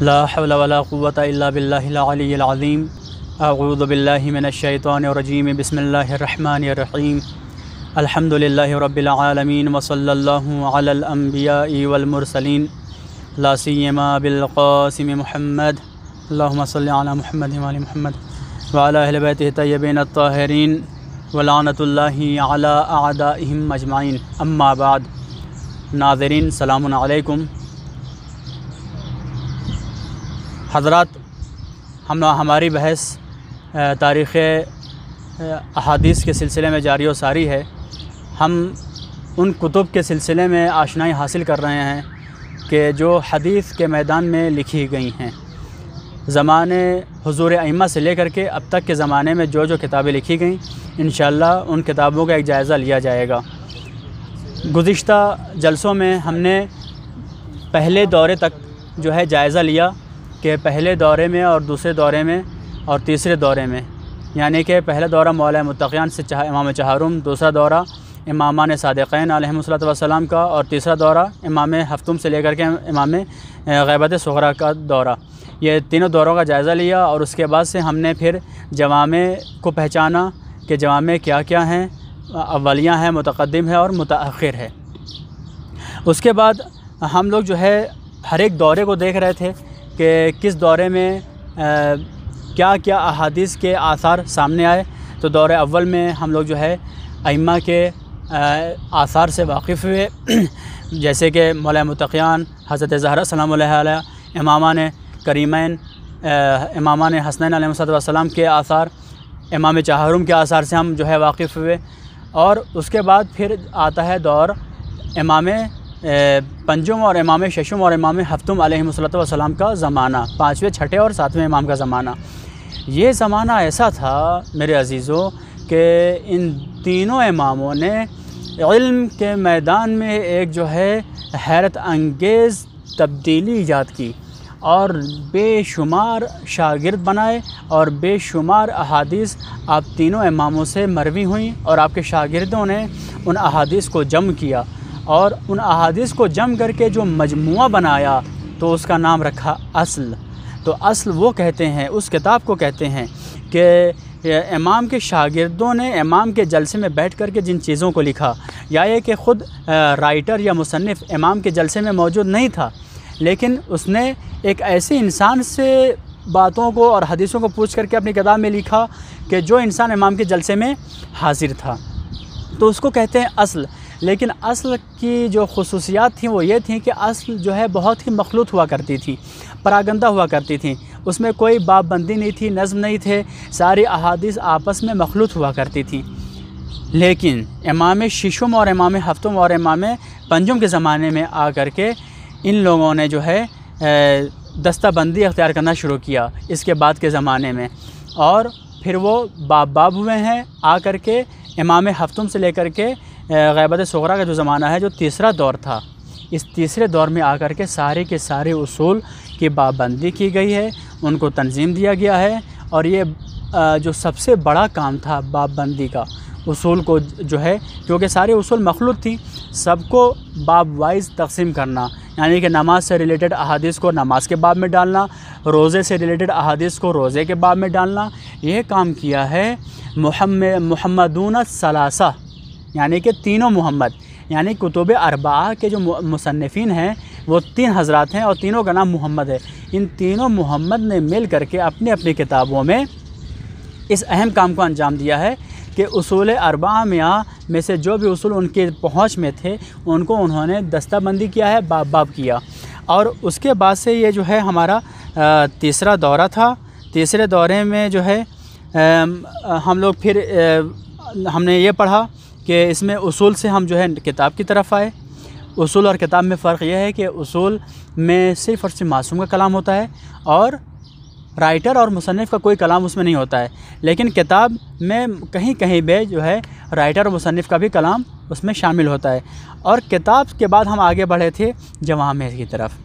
لا حول ولا قوة إلا بالله العلي العظيم أعوذ بالله من الشيطان الرجيم بسم الله الرحمن الرحيم الحمد لله رب العالمين وصلى الله على الأنبياء والمرسلين لا سيما بالقاسم محمد اللهم صل على محمد وعلى محمد وعلى أهل بيته الطيبين الطاهرين ولعنة الله على أعدائهم أجمعين أما بعد ناظرين سلام عليكم हजरत हम हमारी बहस तारीख़ अहादीस के सिलसिले में जारी व सारी है हम उन कुतुब के सिलसिले में आशनाई हासिल कर रहे हैं कि जो हदीस के मैदान में लिखी गई हैं ज़माने हजूर अमा से लेकर के अब तक के ज़माने में जो जो किताबें लिखी गई इन उन किताबों का एक जायज़ा लिया जाएगा गुज्त जलसों में हमने पहले दौरे तक जो है जायज़ा लिया कि पहले दौरे में और दूसरे दौरे में और तीसरे दौरे में यानी कि पहला दौरा मौल मतियान से चाह, इमाम चहारुम दूसरा दौरा इमामान सदक़ैन वसलम का और तीसरा दौरा इमाम हफ्तुम से लेकर के इमाम गैबत सगरा का दौरा ये तीनों दौरों का जायज़ा लिया और उसके बाद से हमने फिर जवामे को पहचाना कि जवामे क्या क्या हैं अवलियाँ हैं मतकदम है और मतखिर है उसके बाद हम लोग जो है हर एक दौरे को देख रहे थे कि किस दौरे में आ, क्या क्या अहादीस के आसार सामने आए तो दौर अव्वल में हम लोग जो है अम्मा के आसार से वाकिफ़ हुए जैसे कि मौल मतियान हज़रत जहरा सलाम इमामा ने करीमैन इमामा ने हसनैन आलम के आसार इमाम चाहरुम के आसार से हम जो है वाकिफ़ हुए और उसके बाद फिर आता है दौर इमाम पंजुम और इमाम शशुम और इमाम हफ्तुम वसलाम का ज़माना पाँचवें छठे और सातवें इमाम का ज़माना ये ज़माना ऐसा था मेरे अज़ीज़ों के इन तीनों इमामों ने इल्म के मैदान में एक जो है हैरत अंगेज़ तब्दीली ईजाद की और बेशुमार शागिर्द बनाए और बेशुमार अहादीस आप तीनों इमामों से मरवी हुई और आपके शागिर्दों ने उन अहादीस को जम किया और उन अहादीस को जम करके जो मजमु बनाया तो उसका नाम रखा असल तो असल वो कहते हैं उस किताब को कहते हैं कि इमाम के शागिर्दों ने इमाम के जलसे में बैठ कर के जिन चीज़ों को लिखा या ये कि ख़ुद राइटर या मुसनफ़ इमाम के जलसे में मौजूद नहीं था लेकिन उसने एक ऐसे इंसान से बातों को और हदीसों को पूछ करके अपनी किताब में लिखा कि जो इंसान इमाम के जलसे में हाजिर था तो उसको कहते हैं असल लेकिन असल की जो खसूसियात थी वो ये थी कि असल जो है बहुत ही मखलूत हुआ करती थी परागंदा हुआ करती थी उसमें कोई बाबंदी नहीं थी नज़म नहीं थे सारी अहादीस आपस में मखलूत हुआ करती थी लेकिन इमाम शीशम और इमाम हफ्तम और इमाम पंजम के ज़माने में आ कर के इन लोगों ने जो है दस्ताबंदी अख्तियार करना शुरू किया इसके बाद के ज़माने में और फिर वो बाब बाब हुए हैं आ कर के इमाम हफ्तुम से लेकर के गैबत सगरा का जो ज़माना है जो तीसरा दौर था इस तीसरे दौर में आकर के सारे के सारे असूल की पाबंदी की गई है उनको तंजीम दिया गया है और ये जो सबसे बड़ा काम था पाबंदी का असूल को जो है क्योंकि सारे असूल मखलूत थी सबको बाब वाइज तकसीम करना यानी कि नमाज से रिलेटेड अहादीस को नमाज के बाब में डालना रोज़े से रिलेटेड अहादीस को रोज़े के बाब में डालना यह काम किया है मोहम्मदून सलासा यानी कि तीनों मोहम्मद यानी कुतुब अरबा के जो मुसनफ़िन हैं वो तीन हजरात हैं और तीनों का नाम मोहम्मद है इन तीनों मोहम्मद ने मिल करके अपनी अपनी किताबों में इस अहम काम को अंजाम दिया है कि असूल अरबा में में से जो भी असूल उनके पहुँच में थे उनको उन्होंने दस्ताबंदी किया है बाप बाप किया और उसके बाद से ये जो है हमारा तीसरा दौरा था तीसरे दौरे में जो है हम लोग फिर हमने ये पढ़ा कि इसमें उसूल से हम जो है किताब की तरफ आए उसूल और किताब में फ़र्क यह है कि उसूल में सिर्फ़ और सिर्फ मासूम का कलाम होता है और राइटर और मुसनफ़ का कोई कलाम उसमें नहीं होता है लेकिन किताब में कहीं कहीं पे जो है राइटर और मुसनफ़ का भी कलाम उसमें शामिल होता है और किताब के बाद हम आगे बढ़े थे जवामे की तरफ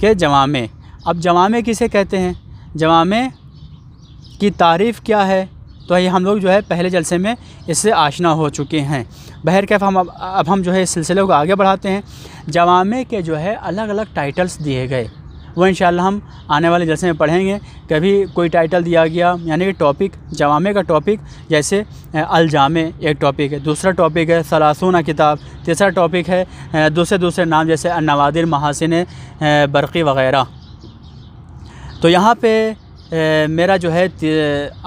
के जवामे अब जवामे किसे कहते हैं जवामे की तारीफ़ क्या है तो ये हम लोग जो है पहले जलसे में इससे आशना हो चुके हैं बहर कैफ हम अब हम जो है इस सिलसिले को आगे बढ़ाते हैं जवामे के जो है अलग अलग टाइटल्स दिए गए वो इन हम आने वाले जलसे में पढ़ेंगे कभी कोई टाइटल दिया गया यानी कि टॉपिक जवामे का टॉपिक जैसे अलजामे एक टॉपिक है दूसरा टॉपिक है सलासूना किताब तीसरा टॉपिक है दूसरे दूसरे नाम जैसे नवादिर महासिन बरक़ी वगैरह तो यहाँ पे मेरा जो है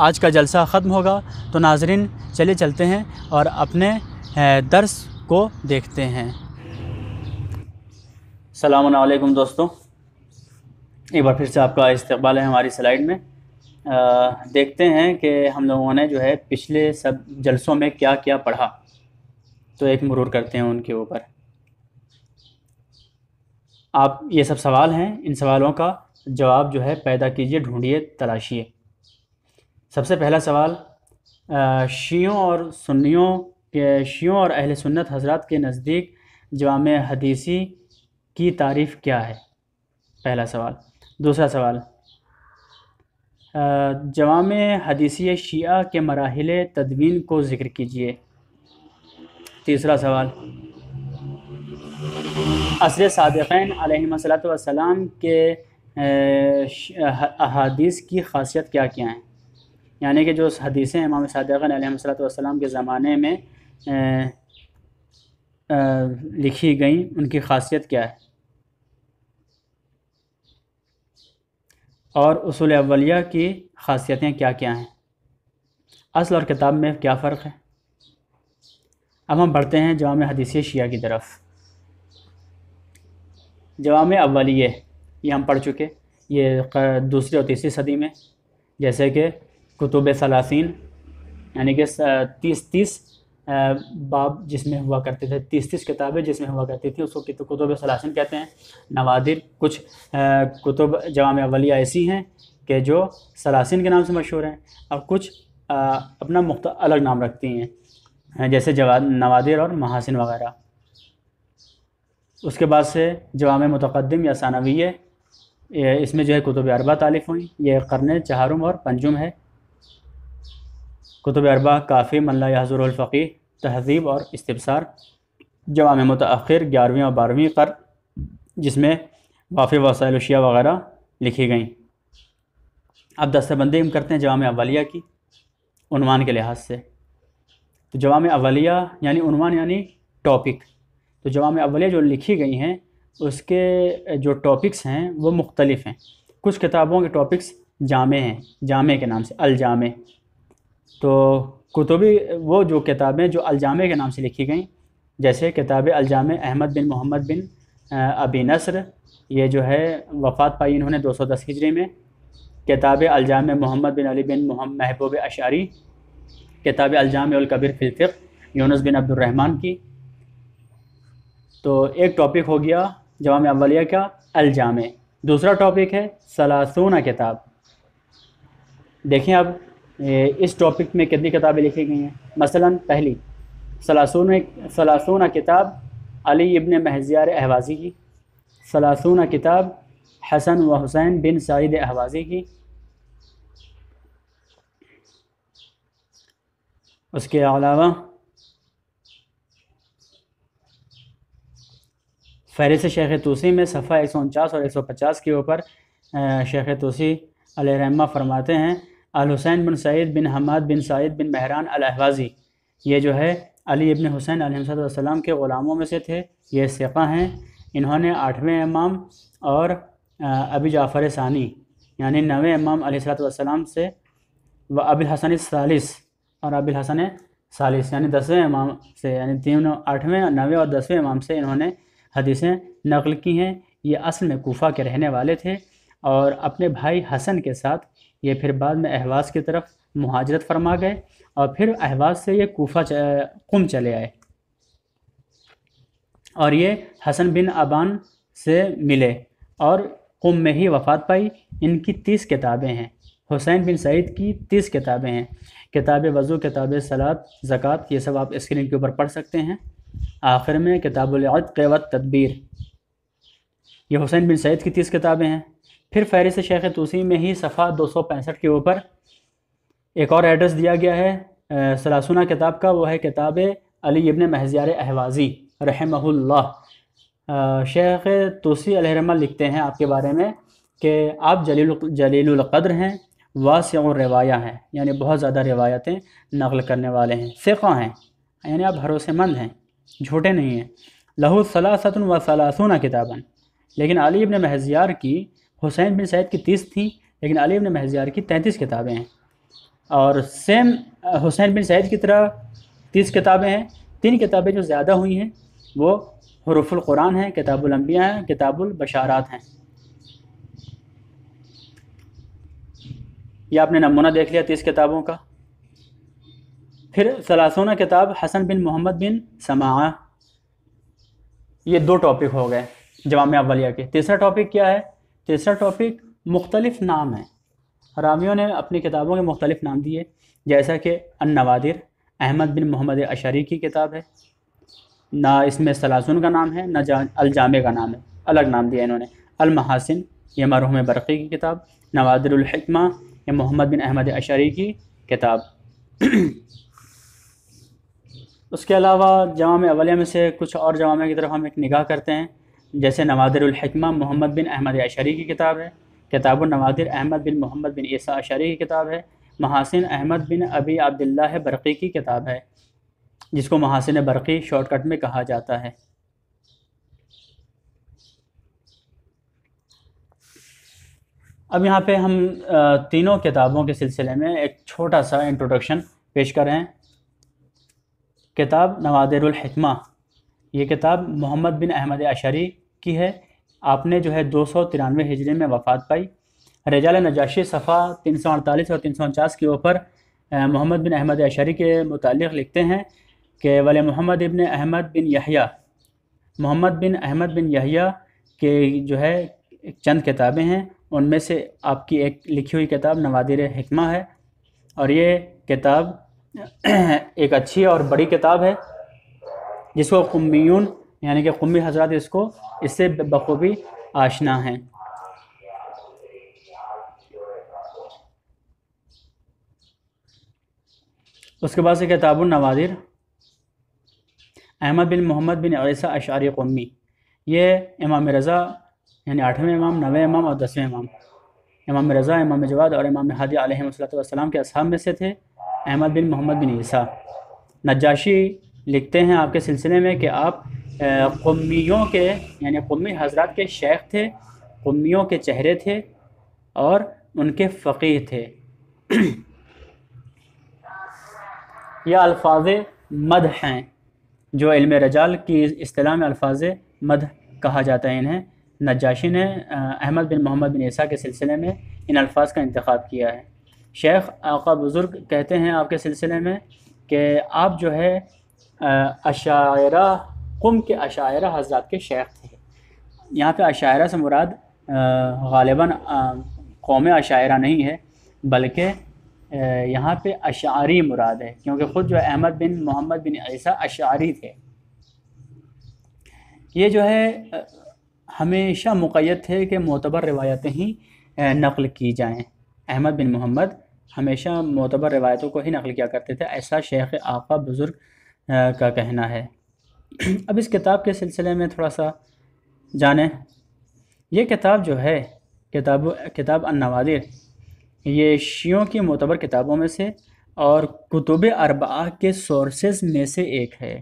आज का जलसा ख़त्म होगा तो नाजरीन चले चलते हैं और अपने दर्स को देखते हैं सलामकुम दोस्तों एक बार फिर से आपका इस्तबाल है हमारी स्लाइड में आ, देखते हैं कि हम लोगों ने जो है पिछले सब जलसों में क्या क्या पढ़ा तो एक मरूर करते हैं उनके ऊपर आप ये सब सवाल हैं इन सवालों का जवाब जो है पैदा कीजिए ढूंढिए तलाशिए सबसे पहला सवाल शियों और सुन्नियों के शियों और अहल सुन्नत हजरत के नज़दीक जवाम हदीसी की तारीफ़ क्या है पहला सवाल दूसरा सवाल जवाम हदीसी शिया के मराहल तदवीन को ज़िक्र कीजिए तीसरा सवाल असल सदक़ैन वसलाम के अहादीस की खासियत क्या क्या है यानी कि जो हदीसें इमाम सदक़सलाम के ज़माने में लिखी गई उनकी खासियत क्या है और उसूल अवलिया की खासियतें क्या क्या हैं असल और किताब में क्या फ़र्क है अब हम बढ़ते हैं जवाम हदीसी शिया की तरफ जवाम अवलिया ये हम पढ़ चुके ये दूसरी और तीसरी सदी में जैसे कि कुतुब सलासीन यानी कि तीस तीस बाब जिसमें हुआ करते थे तीस तीस किताबें जिसमें हुआ करती थी उसको कुतुब सलासिन कहते हैं नवादिर कुछ कुतुब जवाम अवलिया ऐसी हैं कि जो सलासिन के नाम से मशहूर हैं और कुछ अपना मुख्त अलग नाम रखती हैं जैसे जवाब नवादिर और महासिन वगैरह उसके बाद से जवाम मतकदम या सानवीय इसमें जो है कुतुब अरबा तालिफ हुई ये करने चहारुम और पंजुम है कुतुब अरबा काफ़ी मल्ला हज़ुरफ़ी तहजीब और इस्तार जवाम मतखिर ग्यारहवीं और बारहवीं कर जिसमें वाफ़ी वसाइलशिया वगैरह लिखी गई अब दस्तबंदी हम करते हैं जवाम अवलिया की उनवान के लिहाज से तो जवाम अवलिया यानी उनवान यानी टॉपिक तो जवाम अवलिया जो लिखी गई हैं उसके जो टॉपिक्स हैं वो मुख्तलिफ़ हैं कुछ किताबों के टॉपिक्स जामे हैं जामे के नाम से अलजामे तो कुतुबी वो जो किताबें जो अलजामे के नाम से लिखी गई जैसे किताब अलजामे अहमद बिन मोहम्मद बिन अबी नसर ये जो है वफ़ात पाई इन्होंने 210 हिजरी में किताब अलजाम मोहम्मद बिन अली बिन महबूब अशारी किताब अलजाम कबीर फिलफ़ यूनस बिन अब्दुलरहमान की तो एक टॉपिक हो गया जवाम अवलिया का अलजाम दूसरा टॉपिक है सलासूना किताब देखें अब इस टॉपिक में कितनी किताबें लिखी गई हैं मसलन पहली सलासून सलासूना किताब अली इब्न महजियार अहवाज़ी की सलासूना किताब हसन व हुसैन बिन सद अहवाज़ी की उसके अलावा फहरिस शेख तोसी में सफ़ा एक सौ उनचास और एक सौ पचास के ऊपर शेख तोसी रहमा फरमाते हैं अल हुसैन बिन सैद बिन हमद बिन सैद बिन बहरान अलहवाजी ये जो है अली इबन हुसैन अलैहिस्सलाम के ग़ुलामों में से थे ये सिका हैं इन्होंने आठवें इमाम और अबी जाफ़र सानी यानी नवे इमाम अलीसलाम से व अबिल हसन सालिस और अबिल हसन सालिस यानी दसवें इमाम से यानी तीनों आठवें नवें और दसवें इमाम से इन्होंने हदीसें नकल की हैं ये असल में कोफा के रहने वाले थे और अपने भाई हसन के साथ ये फिर बाद में अहवास की तरफ महाजरत फरमा गए और फिर अहवास से ये कोफा कुम चले आए और ये हसन बिन अबान से मिले और कुम में ही वफात पाई इनकी तीस किताबें हैं हुसैन बिन सईद की तीस किताबें हैं किताब वज़ू किताब सलात ज़क़़त ये सब आप स्क्रीन के ऊपर पढ़ सकते हैं आखिर में किताबुलद व तदबीर ये हुसैन बिन सैद की तीस किताबें हैं फिर फहरिस्त शेख तोसी में ही सफ़ा दो सौ पैंसठ के ऊपर एक और एड्रेस दिया गया है सलासुना किताब का वह है किताब अली इबन महजियार अहवाजी रहमहुल्ला शेख तोसी अलहरमा लिखते हैं आपके बारे में कि आप जलील जलीलुल्क़द्र हैं वास रवाया हैं यानी बहुत ज़्यादा रिवायतें नकल करने वाले हैं फ़िका हैं यानी आप भरोसेमंद हैं झूठे नहीं हैं लहू सलासतन व सलासुना किताबन लेकिन अली इबन महजियार की हुसैन बिन सैद की तीस थी लेकिन अली इबन महजियार की तैंतीस किताबें हैं और सेम हुसैन बिन सैद की तरह तीस किताबें हैं तीन किताबें जो ज़्यादा हुई हैं वो हरूफुल कुरान हैं किताबुल अम्बिया है किताबुल बशारात हैं यह आपने नमूना देख लिया तीस किताबों का फिर सलासोना किताब हसन बिन मोहम्मद बिन समा ये दो टॉपिक हो गए जवाब अवलिया के तीसरा टॉपिक क्या है तीसरा टॉपिक मुख्तलिफ नाम है रामियों ने अपनी किताबों के मुख्तलिफ नाम दिए जैसा कि अन नवादिर अहमद बिन मोहम्मद अशरी की किताब है ना इसमें सलासुन का नाम है ना जा अलजामे का नाम है अलग नाम दिया इन्होंने अलमहासिन ये मरहूम बरक़ी की किताब नवादिलहिकमा ये मोहम्मद बिन अहमद अशरी की किताब उसके अलावा जवाम अवलिया में से कुछ और जवाम की तरफ हम एक निगाह करते हैं जैसे नवादरहकमा मोहम्मद बिन अहमद अशरी की किताब है किताब नवादिर अहमद बिन मोहम्मद बिन ईसा अशरी की किताब है महासिन अहमद बिन अबी अब्दुल्ला बरक़ी की किताब है जिसको महासिन बरक़ी शॉर्टकट में कहा जाता है अब यहाँ पे हम तीनों किताबों के सिलसिले में एक छोटा सा इंट्रोडक्शन पेश कर रहे हैं किताब नवादरहमा ये किताब मोहम्मद बिन अहमद अशरी की है आपने जो है दो सौ तिरानवे हिजरे में वफ़ात पाई रजाल नजाशी सफ़ा तीन सौ अड़तालीस और तीन सौ उनचास के ऊपर मोहम्मद बिन अहमद अशरी के मुतक़ लिखते हैं कि वल मोहम्मद इबन अहमद बिन यहिया मोहम्मद बिन अहमद बिन यहिया के जो है चंद किताबें हैं उनमें से आपकी एक लिखी हुई किताब नवादिर हमा है और ये किताब एक अच्छी और बड़ी किताब है जिसको कुम्बीन यानी कि कुम्बी हजरत इसको इससे बखूबी आशना हैं उसके बाद से किताब नवादिर अहमद बिन मोहम्मद बिन ऐसा अशारी कौमी ये इमाम रज़ा यानी आठवें इमाम नवें इमाम और दसवें इमाम इमाम रज़ा इमाम जवाद और इमाम हादी आलम के असहाब में से थे अहमद बिन मोहम्मद बिन ईसा नजाशी लिखते हैं आपके सिलसिले में कि आप कमियों के यानी कमी हजरत के शेख थे कमियों के चेहरे थे और उनके फ़कीर थे यह अल्फाज मद हैं जो इल्म रजाल की असलाह में अल्फाज मद कहा जाता है इन्हें नजाशी ने अहमद बिन मोहम्मद बिन ईसा के सिलसिले में इन अल्फाज का इंतखब किया है शेख आका बुज़ुर्ग कहते हैं आपके सिलसिले में कि आप जो है अशायरा कुम के अशायरा हजरात के शेख थे यहाँ पे अशायरा से मुराद गालिबा कौम अशायरा नहीं है बल्कि यहाँ पे अशारी मुराद है क्योंकि ख़ुद जो अहमद बिन मोहम्मद बिन ऐसा अशारी थे ये जो है हमेशा मुक़ैद थे कि मोतबर रिवायतें ही नकल की जाएँ अहमद बिन मोहम्मद हमेशा मोतबर रवायतों को ही नकल किया करते थे ऐसा शेख आका बुज़ुर्ग का कहना है अब इस किताब के सिलसिले में थोड़ा सा जाने ये किताब जो है किताब किताब अनवादिर ये शियों की मोतबर किताबों में से और कुतुब अरबा के सोर्सेज में से एक है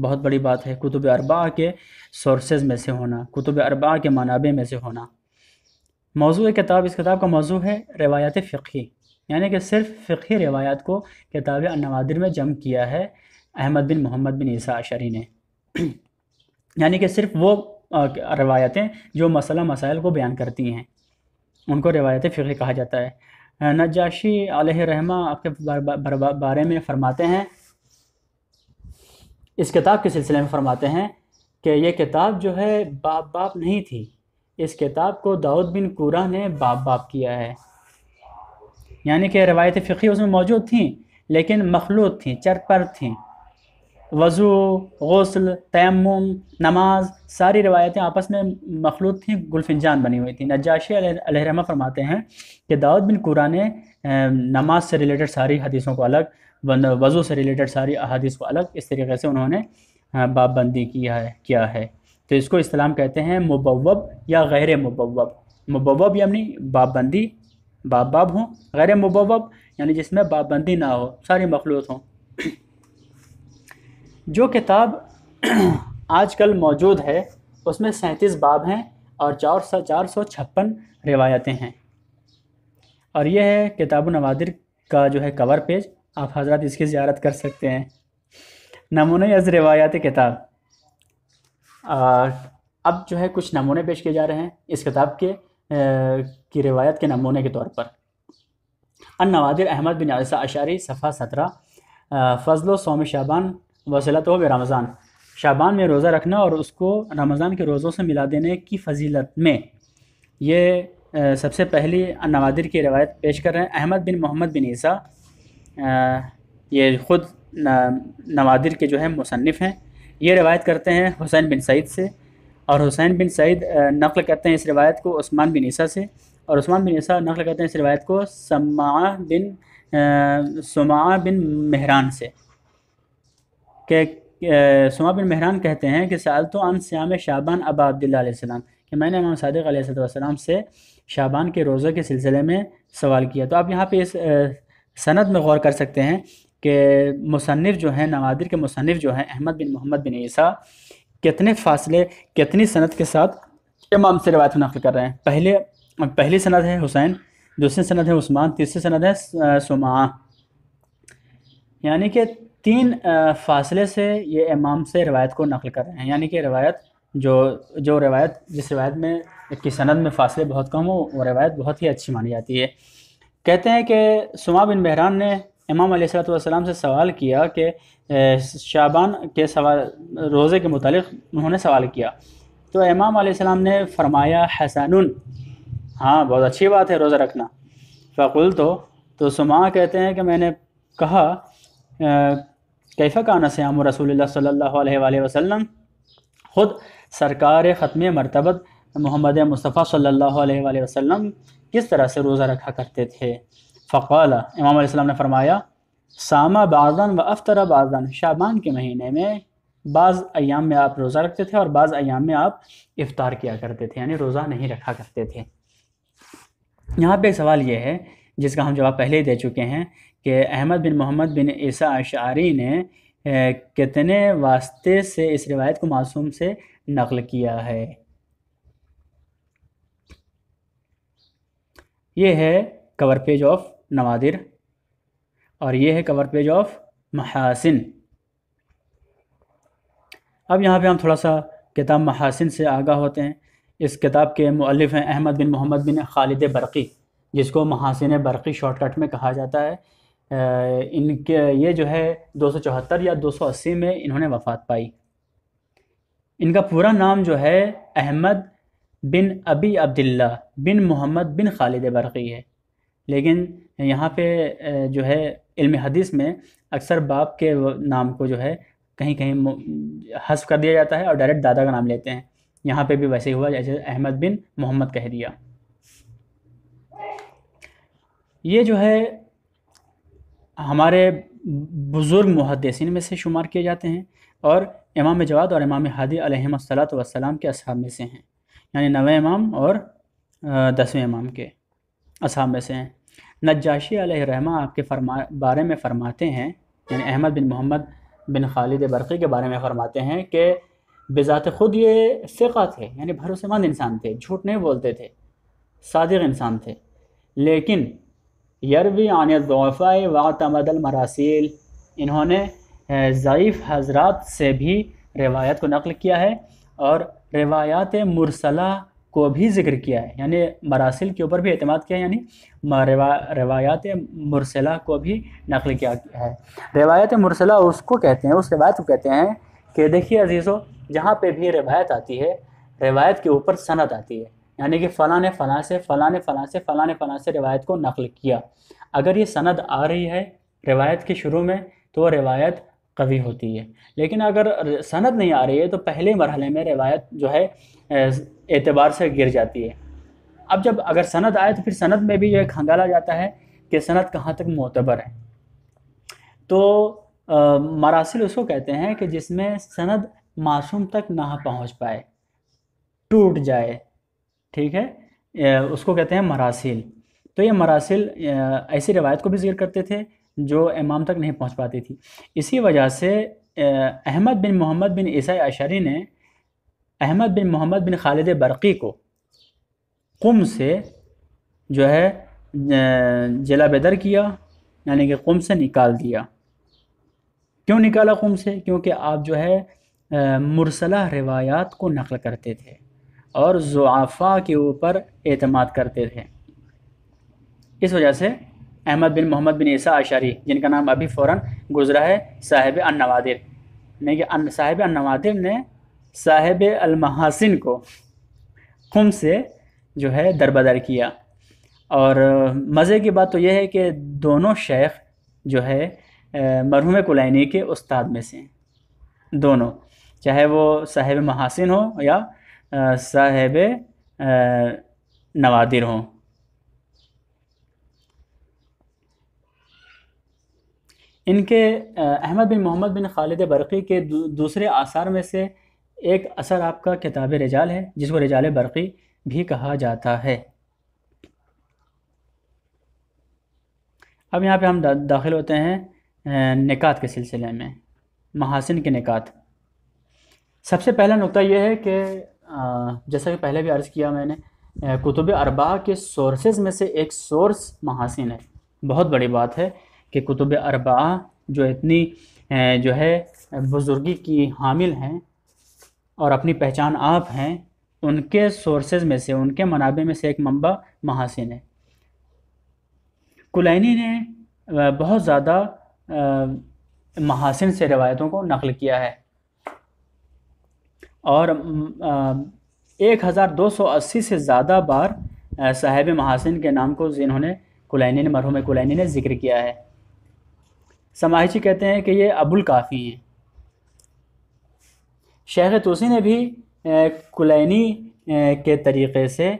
बहुत बड़ी बात है कुतुब अरबा के सोर्सेज में से होना कुतुब अरबा के मनाबे में से होना मौजू किताब इस किताब का मौजू है रवायत फ़िकी यानी कि सिर्फ फ़िकी रवायात को किताब नवादिर में जम किया है अहमद बिन मोहम्मद बिन ईसा आशरी ने यानी कि सिर्फ वो रवायतें जो मसला मसाइल को बयान करती हैं उनको रवायत फ़िकी कहा जाता है नजाशी रहमा आपके बारे में फरमाते हैं इस किताब के सिलसिले में फरमाते हैं कि यह किताब जो है बाप बाप नहीं थी इस किताब को दाऊद बिन कूरा ने बाप बाप किया है यानी कि रवायत फ़िकी उसमें मौजूद थी लेकिन मखलूत थी चर पर थी वज़ू गसल तयम नमाज सारी रवायतें आपस में मखलूत थी गुलफिनजान बनी हुई थी नजाशी फरमाते हैं कि दाऊद बिन कुरा ने नमाज से रिलेटेड सारी हदीसों को अलग वज़ू से रिलेटेड सारी अदीस को अलग इस तरीके से उन्होंने पाबंदी किया है किया है तो इसको इस्लाम कहते हैं मुबव या गैर मुबव मुबव यानी बाबंदी बाप हों गैर मुबब यानी जिसमें पाबंदी ना हो सारी मखलूत हों जो किताब आजकल मौजूद है उसमें सैंतीस बाब हैं और चार सौ चार सौ छप्पन रिवायतें हैं और यह है किताब नवादिर का जो है कवर पेज आप हजरत इसकी ज़्यारत कर सकते हैं नमूने अज रिवायात किताब अब जो है कुछ नमूने पेश किए जा रहे हैं इस किताब के की रिवायत के नमूने के तौर पर अन नवादिर अहमद बिन असा अशारी सफ़ा सत्रह फ़जल सोम शाबान वसलत हो रमज़ान शाबान में रोज़ा रखना और उसको रमज़ान के रोज़ों से मिला देने की फजीलत में ये सबसे पहली नवादिर की रवायत पेश कर रहे हैं अहमद बिन मोहम्मद बिन ईसा ये ख़ुद नवादिर के जो है मुसनफ़ हैं ये रवायत करते हैं हुसैन बिन सईद से और हुसैन बिन सईद नकल करते हैं इस रिवायत को उस्मान बिन ईसा से और उस्मान बिन ईसा नकल करते हैं इस रिवायत को समा बिन समा बिन मेहरान से के समा बिन मेहरान कहते हैं कि साल तो अन श्याम शाबान अबा अब्दुल्लाम कि मैंने इमाम सदक सलाम से शाबान के रोज़े के सिलसिले में सवाल किया तो आप यहाँ पे इस सनत में गौर कर सकते हैं कि मुसनफ़ जो हैं नवादिर के मुसनफ़ जो हैं अहमद बिन मोहम्मद बिन ईसा कितने फासले कितनी सनत के साथ इमाम से रवायत नकल कर रहे हैं पहले पहली सनत है हुसैन दूसरी सनत है उस्मान तीसरी सनद है सुमा यानी कि तीन फासले से ये इमाम से रवायत को नकल कर रहे हैं यानी कि रवायत जो जो रवायत जिस रवायत में की सनद में फ़ासले बहुत कम हो वो रवायत बहुत ही अच्छी मानी जाती है कहते हैं कि सुमा बिन बहरान ने इमाम सलाम से सवाल किया कि शाबान के सवाल रोज़े के मतलब उन्होंने सवाल किया तो इमाम सलाम ने फरमाया हसन हाँ बहुत अच्छी बात है रोज़ा रखना फ़कुल तो तो सुमा कहते हैं कि मैंने कहा कैफा काना श्याम रसूल सल्ला वसम ख़ुद सरकार ख़त्म मरतबत मोहम्मद मुस्तफ़ा सल्ला वसम किस तरह से रोज़ा रखा करते थे फ़ाल इमाम ने फरमाया सामा बाज़न व अफ्तर बाज़न शाबान के महीने में बाज़ अयाम में आप रोज़ा रखते थे और बाज़ अयाम में आप इफ़ार किया करते थे यानी रोज़ा नहीं रखा करते थे यहाँ पे सवाल ये है जिसका हम जवाब पहले ही दे चुके हैं कि अहमद बिन मोहम्मद बिन ईसा अशारी ने कितने वास्ते से इस रिवायत को मासूम से नकल किया है ये है कवर पेज ऑफ नवादिर और ये है कवर पेज ऑफ महासिन अब यहाँ पे हम थोड़ा सा किताब महासिन से आगा होते हैं इस किताब के मुअल्लिफ़ हैं अहमद बिन मोहम्मद बिन खालिद बरकी जिसको महासिन बरकी शॉर्टकट में कहा जाता है इनके ये जो है 274 या 280 में इन्होंने वफ़ात पाई इनका पूरा नाम जो है अहमद बिन अबी अब्दुल्ला बिन मोहम्मद बिन खालिद बरकी है लेकिन यहाँ पे जो है इल्म हदीस में अक्सर बाप के नाम को जो है कहीं कहीं हसफ़ कर दिया जाता है और डायरेक्ट दादा का नाम लेते हैं यहाँ पे भी वैसे ही हुआ जैसे अहमद बिन मोहम्मद कह दिया ये जो है हमारे बुज़ुर्ग मुहदसिन में से शुमार किए जाते हैं और इमाम जवाद और इमाम हादी अलहमसलात वसलाम के असहाब में से हैं यानी नवे इमाम और दसवें इमाम के असहाब में से हैं नजाशी रहमा आपके फरमा बारे में फ़रमाते हैं यानी अहमद बिन मोहम्मद बिन खालिद बरक़ी के बारे में फ़रमाते हैं कि बेज़ात ख़ुद ये फ़िका थे यानी भरोसेमंद इंसान थे झूठ नहीं बोलते थे सादिक इंसान थे लेकिन यरवी आन दोफ़ा व तमदल मरासिल इन्होंने ज़यीफ़ हजरात से भी रिवायत को नकल किया है और रिवायात मुरसला को भी जिक्र किया है यानी मरासिल के ऊपर भी अतमाद किया है यानी रवा, रवायात मुरसला को भी नकल किया है रवायत मुरसला उसको कहते हैं उस रवायत को कहते हैं कि देखिए अजीज़ों जहाँ पे भी रवायत आती है रवायत के ऊपर सनत आती है यानी कि फ़लाँ ने फ़लाँ से फ़लाँ ने फ़लाँ से फ़लाँ ने फ़लाँ से रवायत को नकल किया अगर ये सनद आ रही है रवायत के शुरू में तो वह रवायत कवी होती है लेकिन अगर सनद नहीं आ रही है तो पहले मरहले में रवायत जो है एतबार से गिर जाती है अब जब अगर सनद आए तो फिर सनद में भी जो है खंगाला जाता है कि सनद कहाँ तक मोतबर है तो मरासिल उसको कहते हैं कि जिसमें सनद मासूम तक ना पहुँच पाए टूट जाए ठीक है उसको कहते हैं मरासिल तो ये मरासिल ऐसी रिवायत को भी जिक्र करते थे जो इमाम तक नहीं पहुँच पाती थी इसी वजह से अहमद बिन मोहम्मद बिन ईसा अशरी ने अहमद बिन मोहम्मद बिन खालिद बरकी को कुम से जो है जला बेदर किया यानी कि कुम से निकाल दिया क्यों निकाला कुम से क्योंकि आप जो है मुरसला रिवायात को नकल करते थे और जुआफ़ा के ऊपर अतमाद करते थे इस वजह से अहमद बिन मोहम्मद बिन ईसा आशारी जिनका नाम अभी फ़ौर गुजरा है साहिब अन नवादिर यानी कि साहिब अन नवादिर ने साहेब अलमहासिन को खुम से जो है दरबदर किया और मज़े की बात तो यह है कि दोनों शेख जो है मरहूम कुलैनी के उस्ताद में से दोनों चाहे वो साहेब महासिन हो या साहेब नवादिर हों इनके अहमद बिन मोहम्मद बिन खालिद बरक़ी के दूसरे आसार में से एक असर आपका किताब रजाल है जिसको रजाल बरक़ी भी कहा जाता है अब यहाँ पे हम दा, दाखिल होते हैं निकात के सिलसिले में महासिन के निकात सबसे पहला नुकता यह है कि जैसा कि पहले भी अर्ज़ किया मैंने कुतुब अरबा के सोर्सेज में से एक सोर्स महासिन है बहुत बड़ी बात है कि कुतुब अरबा जो इतनी जो है बुज़ुर्गी की हामिल हैं और अपनी पहचान आप हैं उनके सोर्सेज में से उनके मनाबे में से एक मंबा महासिन है कुलैनी ने बहुत ज़्यादा महासिन से रवायतों को नकल किया है और एक हज़ार दो सौ अस्सी से ज़्यादा बार साहेब महासिन के नाम को जिन्होंने कुलैनी ने मरहूम कुलैनी ने जिक्र किया है समाहिची कहते हैं कि ये अबुल काफ़ी हैं शेख तोसी ने भी कुलैनी के तरीक़े से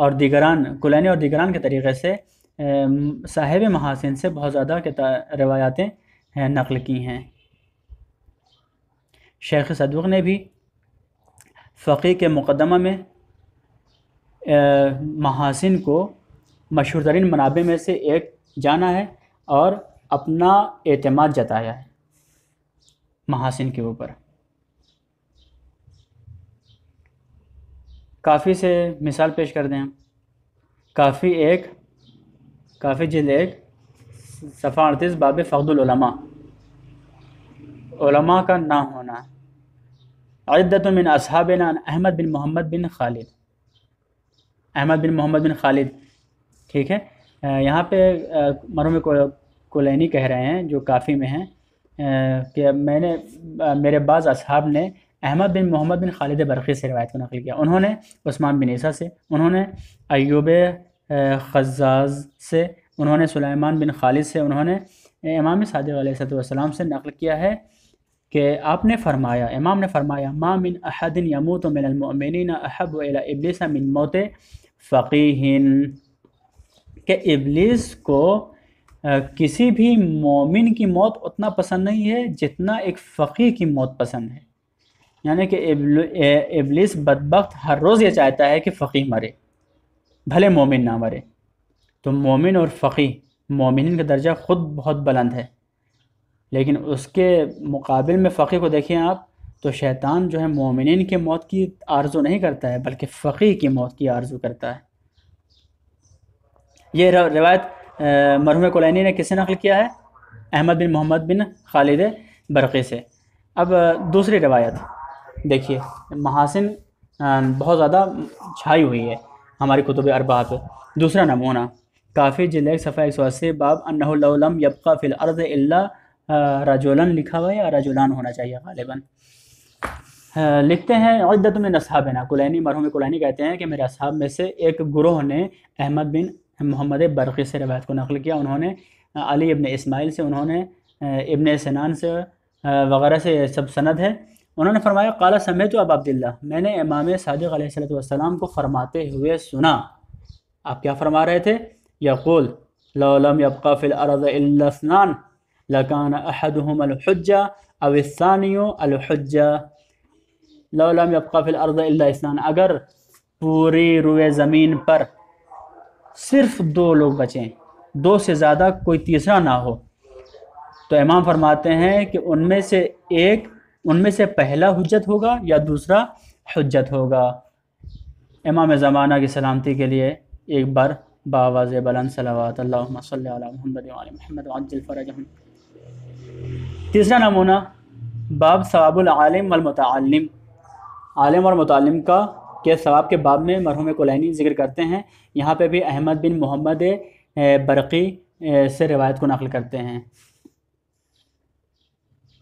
और दिगरान कुलैनी और दिगरान के तरीक़े से साहिब महासिन से बहुत ज़्यादा रवायातें नकल की हैं शेख सदुक ने भी फ़ी के मुकदमा में महासिन को मशहूर तरीन मनाबे में से एक जाना है और अपना अतमाद जताया है महासिन के ऊपर काफ़ी से मिसाल पेश कर दें काफ़ी एक काफ़ी जिल एक सफ़ा अड़तीस बाब फ़खदुलमा का ना होना अदत मिन असहाबिन अहमद बिन मोहम्मद बिन खालिद अहमद बिन मोहम्मद बिन खालिद ठीक है यहाँ पे मरहम कोलैनी कह रहे हैं जो काफ़ी में हैं कि मैंने मेरे बाज़ अब ने अहमद बिन मोहम्मद बिन खालिद बरक़ी से रवायत को नकल किया उन्होंने उस्मान बिन ईसा से उन्होंने अयूब खजाज से उन्होंने सुलेमान बिन खालिद से उन्होंने इमाम सदक से नकल किया है कि आपने फरमाया इमाम ने फरमाया मा मिन अहदिन यमू तो मिनमिन अहब इबलिस मिन मौत फ़कीन के इबलिस को किसी भी मोमिन की मौत उतना पसंद नहीं है जितना एक फ़कीर की मौत पसंद है यानी कि इबलिस बदबक हर रोज़ ये चाहता है कि फ़कीह मरे भले मोमिन ना मरे तो मोमिन और फ़कीह मोमिन का दर्जा ख़ुद बहुत बुलंद है लेकिन उसके मुकाबल में फ़कीह को देखिए आप तो शैतान जो है मोमिन की मौत की आरज़ू नहीं करता है बल्कि फ़कीह की मौत की आरज़ू करता है ये रिवायत मरहूम कोलैनी ने किसे नकल किया है अहमद बिन मोहम्मद बिन खालिद बरक़ी से अब दूसरी रवायत देखिए महासिन बहुत ज़्यादा छाई हुई है हमारी कुतुब अरबा पर दूसरा नमूना काफ़ी जिले सफ़ा एक सौ अस्सी बाब अनम यबका फ़िल अर्द अल्ला रजोलन लिखा हुआ या रजोलान होना चाहिए गालिबा लिखते हैं अदत में नसाब है ना कुलैनी मरहूम कुलैनी कहते हैं कि मेरे असहाब में से एक ग्रोह ने अहमद बिन मोहम्मद बरक़ी से रवायत को नकल किया उन्होंने अली इबन इस्माइल से उन्होंने इबन सनान से वगैरह से सब सनद है उन्होंने फरमाया काला समय तो अब अब्दुल्ला मैंने इमाम सदक को फरमाते हुए सुना आप क्या फरमा रहे थे यकुल लम यबका फ़िल अरदान लकान अहदमजा अवसानियो अलहजा लम यबका फ़िल अगर पूरी रुए ज़मीन पर सिर्फ दो लोग बचें दो से ज़्यादा कोई तीसरा ना हो तो इमाम फरमाते हैं कि उनमें से एक उनमें से पहला हजत होगा या दूसरा हजत होगा इमाम ज़माना की सलामती के लिए एक बार बावाज बलन सलावा महमद तीसरा नमूना बाब सवाबुल आलिम आलम और मतलम का के सवाब के बाब में मरहूम कोलैनी जिक्र करते हैं यहाँ पे भी अहमद बिन मोहम्मद बरक़ी से रिवायत को नकल करते हैं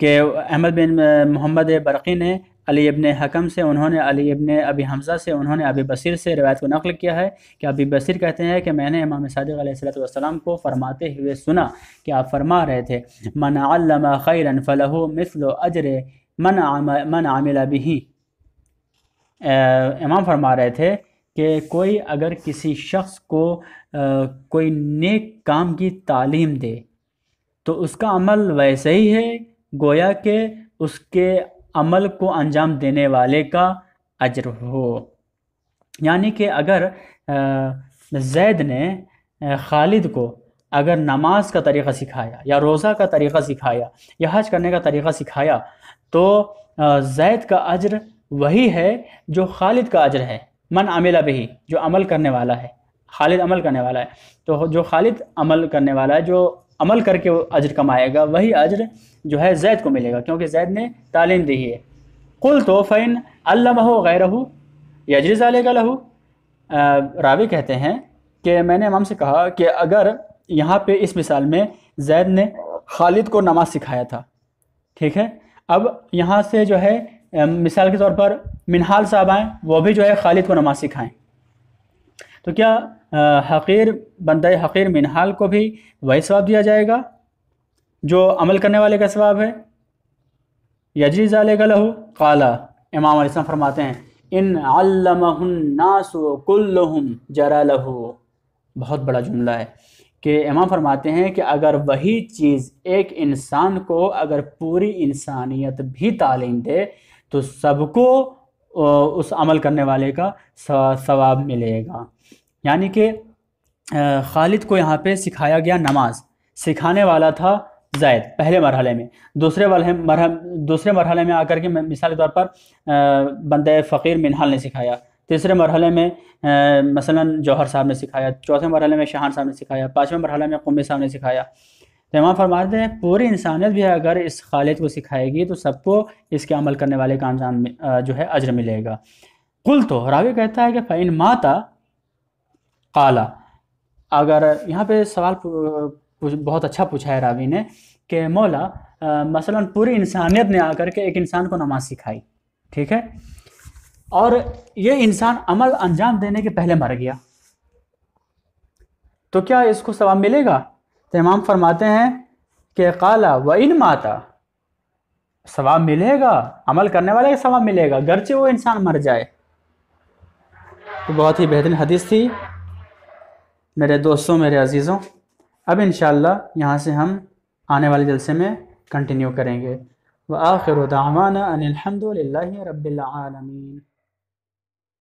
कि अहमद बिन मोहम्मद बरक़ी ने अली इबन हकम से उन्होंने अली इबन अबी हमज़ा से उन्होंने अबी बसीर से रवायत को नकल किया है कि अबी बसीर कहते हैं कि मैंने इमाम सदक वसलम को फ़रमाते हुए सुना कि आप फरमा रहे थे मन अल्लमा खैरन फलहु मिसल अजर मन आम मन आमिल अभी इमाम फरमा रहे थे कि कोई अगर किसी शख्स को आ, कोई नेक काम की तालीम दे तो उसका अमल वैसे ही है गोया के उसके अमल को अंजाम देने वाले का अजर हो यानी कि अगर जैद ने खालिद को अगर नमाज का तरीक़ा सिखाया या रोज़ा का तरीक़ा सिखाया या हज करने का तरीक़ा सिखाया तो जैद का अजर वही है जो खालिद का अजर है मन अमिला भी जो अमल करने वाला है खालिद अमल करने वाला है तो जो खालिद अमल करने वाला है जो अमल करके वो अजर कमाएगा वही अजर जो है जैद को मिलेगा क्योंकि जैद ने तालीम दी है कुल तो फ़ैन अल्लाह गैर यजरिजा लहू रावी कहते हैं कि मैंने इमाम से कहा कि अगर यहाँ पे इस मिसाल में जैद ने खालिद को नमाज सिखाया था ठीक है अब यहाँ से जो है मिसाल के तौर पर मिनहाल साहब आएँ वो भी जो है खालिद को नमाज सिखाएँ तो क्या हकीर बंदा हकीर मिनहाल को भी वही स्वाब दिया जाएगा जो अमल करने वाले का स्वाब है यजीज आलेगा लहू काला इमाम अलैहिस्सलाम फरमाते हैं इन अल्लासुल्लुम जरा लहू बहुत बड़ा जुमला है कि इमाम फरमाते हैं कि अगर वही चीज़ एक इंसान को अगर पूरी इंसानियत भी तालीम दे तो सबको उस अमल करने वाले का सवाब मिलेगा यानी कि खालिद को यहाँ पे सिखाया गया नमाज सिखाने वाला था जायद पहले मरहले में दूसरे वाले मरह दूसरे मरहले में आकर के मिसाल के तौर पर बंद फ़कीर मिनहाल ने सिखाया तीसरे मरहले में मसलन जौहर साहब ने सिखाया चौथे मरहले में शाहान साहब ने सिखाया पाँचवें मरहले में कुम्बे साहब ने सिखाया तो इमाम फरमाते हैं पूरी इंसानियत भी अगर इस खालिद को सिखाएगी तो सबको इसके अमल करने वाले का अंजाम जो है अजर मिलेगा कुल तो रावी कहता है कि फ़ैन माता काला अगर यहाँ पे सवाल बहुत अच्छा पूछा है रावी ने कि मौला आ, मसलन पूरी इंसानियत ने आकर के एक इंसान को नमाज सिखाई ठीक है और ये इंसान अमल अंजाम देने के पहले मर गया तो क्या इसको सवाब मिलेगा तो इमाम फरमाते हैं कि काला व इन माता सवाब मिलेगा अमल करने वाले का सवाब मिलेगा गरचे वो इंसान मर जाए तो बहुत ही बेहतरीन हदीस थी मेरे दोस्तों मेरे अज़ीज़ों अब इन यहाँ से हम आने वाले जलसे में कंटिन्यू करेंगे व आखिर दावाना अनिलहमदिल्ला रबालमीन